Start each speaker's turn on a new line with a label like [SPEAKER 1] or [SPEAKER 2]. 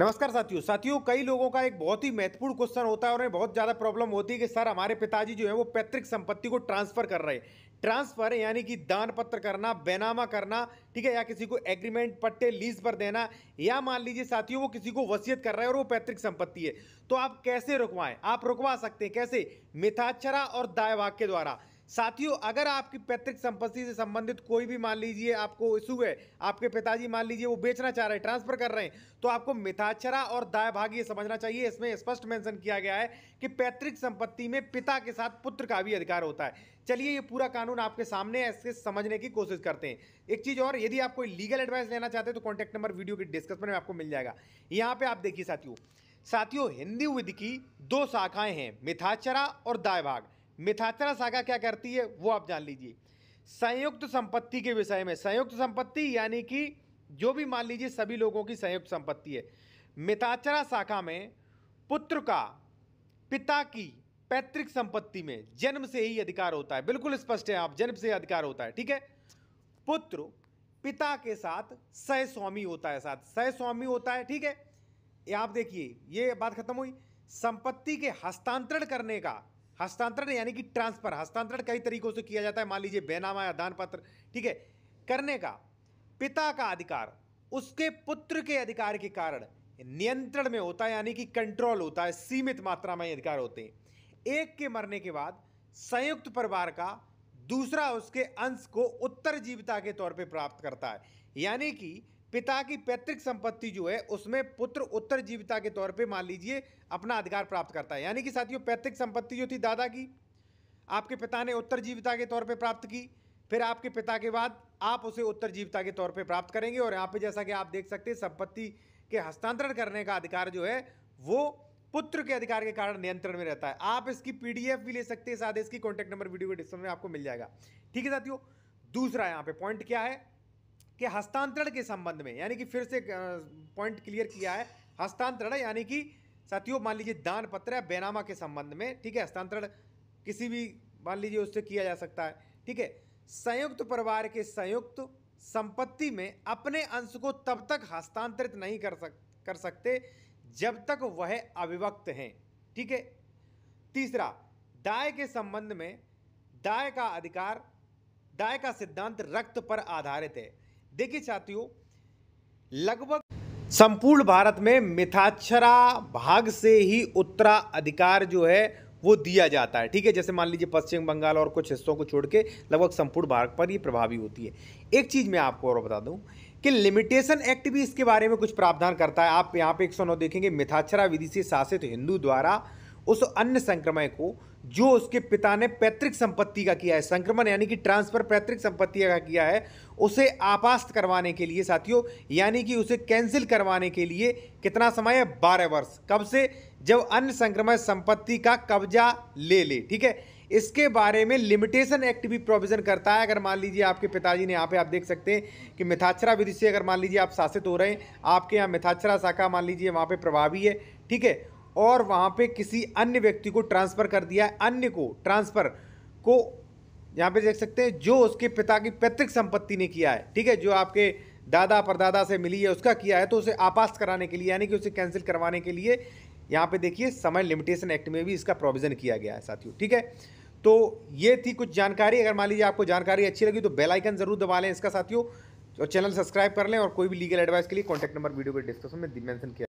[SPEAKER 1] नमस्कार साथियों साथियों कई लोगों का एक बहुत ही महत्वपूर्ण क्वेश्चन होता है और बहुत ज़्यादा प्रॉब्लम होती है कि सर हमारे पिताजी जो है वो पैतृक संपत्ति को ट्रांसफ़र कर रहे हैं ट्रांसफ़र यानी कि दान पत्र करना बेनामा करना ठीक है या किसी को एग्रीमेंट पट्टे लीज पर देना या मान लीजिए साथियों वो किसी को वसीयत कर रहा है और वो पैतृक संपत्ति है तो आप कैसे रुकवाएं आप रुकवा सकते हैं कैसे मिथाक्षरा और दायवाग के द्वारा साथियों अगर आपकी पैतृक संपत्ति से संबंधित कोई भी मान लीजिए आपको इशू है आपके पिताजी मान लीजिए वो बेचना चाह रहे हैं ट्रांसफर कर रहे हैं तो आपको मिथाक्षरा और दायभागी समझना चाहिए इसमें स्पष्ट मेंशन किया गया है कि पैतृक संपत्ति में पिता के साथ पुत्र का भी अधिकार होता है चलिए ये पूरा कानून आपके सामने है इसके समझने की कोशिश करते हैं एक चीज़ और यदि आप कोई लीगल एडवाइस लेना चाहते हैं तो कॉन्टैक्ट नंबर वीडियो के डिस्क्रिप्शन में आपको मिल जाएगा यहाँ पर आप देखिए साथियों साथियों हिंदी विधि की दो शाखाएं हैं मिथाक्षरा और दायभाग मिथाचरा शाखा क्या करती है वो आप जान लीजिए संयुक्त संपत्ति के विषय में संयुक्त संपत्ति यानी कि जो भी मान लीजिए सभी लोगों की संयुक्त संपत्ति है मिथाचरा शाखा में पुत्र का पिता की पैतृक संपत्ति में जन्म से ही अधिकार होता है बिल्कुल स्पष्ट है आप जन्म से अधिकार होता है ठीक है पुत्र पिता के साथ सह स्वामी होता है साथ सह स्वामी होता है ठीक है ये आप देखिए ये बात खत्म हुई संपत्ति के हस्तांतरण करने का हस्तांतरण यानी कि ट्रांसफर हस्तांतरण कई तरीकों से किया जाता है मान लीजिए बेनामा या दान पत्र ठीक है करने का पिता का अधिकार उसके पुत्र के अधिकार के कारण नियंत्रण में होता है यानी कि कंट्रोल होता है सीमित मात्रा में अधिकार होते हैं एक के मरने के बाद संयुक्त परिवार का दूसरा उसके अंश को उत्तरजीविता के तौर पर प्राप्त करता है यानी कि पिता की पैतृक संपत्ति जो है उसमें पुत्र उत्तर जीविता के तौर पे मान लीजिए अपना अधिकार प्राप्त करता है यानी कि साथियों पैतृक संपत्ति जो थी दादा की आपके पिता ने उत्तर जीविता के तौर पे प्राप्त की फिर आपके पिता के बाद आप उसे उत्तर जीविता के तौर पे प्राप्त करेंगे और यहाँ पे जैसा कि आप देख सकते हैं संपत्ति के हस्तांतरण करने का अधिकार जो है वो पुत्र के अधिकार के कारण नियंत्रण में रहता है आप इसकी पी भी ले सकते हैं साथ इसकी कॉन्टैक्ट नंबर वीडियो के डिस्क्रिप्शन में आपको मिल जाएगा ठीक है साथियों दूसरा यहाँ पे पॉइंट क्या है के हस्तांतरण के संबंध में यानी कि फिर से पॉइंट क्लियर किया है हस्तांतरण यानी कि साथियों मान लीजिए दान पत्र या बैनामा के संबंध में ठीक है हस्तांतरण किसी भी मान लीजिए उससे किया जा सकता है ठीक है संयुक्त परिवार के संयुक्त संपत्ति में अपने अंश को तब तक हस्तांतरित नहीं कर सक कर सकते जब तक वह अविभक्त हैं ठीक है तीसरा दाय के संबंध में दाय का अधिकार दाय का सिद्धांत रक्त पर आधारित है देखिए साथियों लगभग संपूर्ण भारत में मिथाक्षरा भाग से ही उत्तराधिकार जो है वो दिया जाता है ठीक है जैसे मान लीजिए पश्चिम बंगाल और कुछ हिस्सों को छोड़ के लगभग संपूर्ण भारत पर ये प्रभावी होती है एक चीज़ मैं आपको और बता दूं कि लिमिटेशन एक्ट भी इसके बारे में कुछ प्रावधान करता है आप यहाँ पे एक सौ देखेंगे मिथाक्षरा विधि से शासित हिंदू द्वारा उस अन्य संक्रमण को जो उसके पिता ने पैतृक संपत्ति का किया है संक्रमण यानी कि ट्रांसफर पैतृक संपत्ति का किया है उसे आपास्त करवाने के लिए साथियों यानी कि उसे कैंसिल करवाने के लिए कितना समय है बारह वर्ष कब से जब अन्य संक्रमण संपत्ति का कब्जा ले ले ठीक है इसके बारे में लिमिटेशन एक्ट भी प्रोविजन करता है अगर मान लीजिए आपके पिताजी ने यहाँ पे आप देख सकते हैं कि मिथाक्षरा विधि से अगर मान लीजिए आप शासित हो रहे हैं आपके यहाँ मिथाक्षरा शाखा मान लीजिए वहाँ पे प्रभावी है ठीक है और वहाँ पे किसी अन्य व्यक्ति को ट्रांसफ़र कर दिया है अन्य को ट्रांसफ़र को यहाँ पे देख सकते हैं जो उसके पिता की पैतृक संपत्ति ने किया है ठीक है जो आपके दादा परदादा से मिली है उसका किया है तो उसे आपास कराने के लिए यानी कि उसे कैंसिल करवाने के लिए यहाँ पे देखिए समय लिमिटेशन एक्ट में भी इसका प्रोविज़न किया गया है साथियों ठीक है तो ये थी कुछ जानकारी अगर मान लीजिए आपको जानकारी अच्छी लगी तो बेल आइकन जरूर दबा लें इसका साथियों और चैनल सब्सक्राइब कर लें और कोई भी लीगल एडवाइस के लिए कॉन्टैक्ट नंबर वीडियो के डिस्क्रिप्शन में मैंशन किया